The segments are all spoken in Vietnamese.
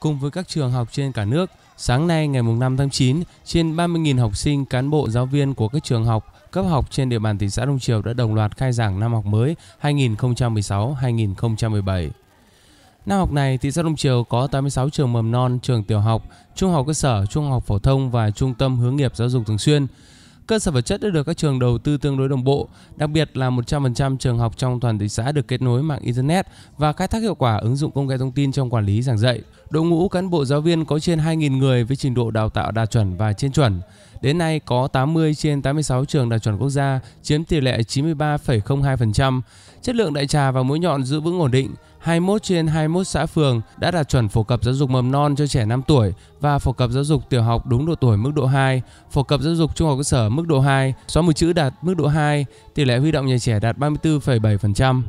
cùng với các trường học trên cả nước. Sáng nay ngày 5 tháng 9, trên 30.000 học sinh, cán bộ, giáo viên của các trường học, cấp học trên địa bàn thị xã Đông Triều đã đồng loạt khai giảng năm học mới 2016-2017. Năm học này, thị xã Đông Triều có 86 trường mầm non, trường tiểu học, trung học cơ sở, trung học phổ thông và trung tâm hướng nghiệp giáo dục thường xuyên cơ sở vật chất đã được các trường đầu tư tương đối đồng bộ, đặc biệt là 100% trường học trong toàn thị xã được kết nối mạng Internet và khai thác hiệu quả ứng dụng công nghệ thông tin trong quản lý giảng dạy. Đội ngũ cán bộ giáo viên có trên 2.000 người với trình độ đào tạo đạt chuẩn và trên chuẩn. Đến nay có 80 trên 86 trường đạt chuẩn quốc gia, chiếm tỷ lệ 93,02%. Chất lượng đại trà và mũi nhọn giữ vững ổn định, 21 trên 21 xã phường đã đạt chuẩn phổ cập giáo dục mầm non cho trẻ 5 tuổi và phổ cập giáo dục tiểu học đúng độ tuổi mức độ 2, phổ cập giáo dục trung học cơ sở mức độ 2, xóa mù chữ đạt mức độ 2, tỷ lệ huy động nhà trẻ đạt 34,7%.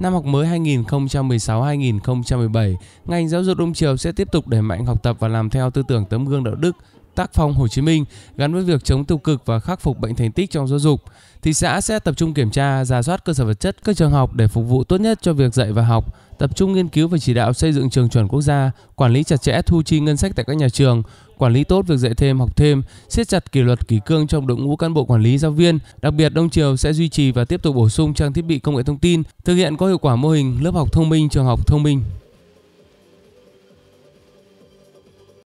Năm học mới 2016-2017, ngành giáo dục Đông Triều sẽ tiếp tục đẩy mạnh học tập và làm theo tư tưởng tấm gương đạo đức, tác phong Hồ Chí Minh gắn với việc chống tiêu cực và khắc phục bệnh thành tích trong giáo dục. Thị xã sẽ tập trung kiểm tra, giả soát cơ sở vật chất các trường học để phục vụ tốt nhất cho việc dạy và học, tập trung nghiên cứu và chỉ đạo xây dựng trường chuẩn quốc gia, quản lý chặt chẽ thu chi ngân sách tại các nhà trường, quản lý tốt việc dạy thêm, học thêm, siết chặt kỷ luật kỷ cương trong đội ngũ cán bộ quản lý giáo viên. Đặc biệt, Đông Triều sẽ duy trì và tiếp tục bổ sung trang thiết bị công nghệ thông tin, thực hiện có hiệu quả mô hình lớp học thông minh, trường học thông minh.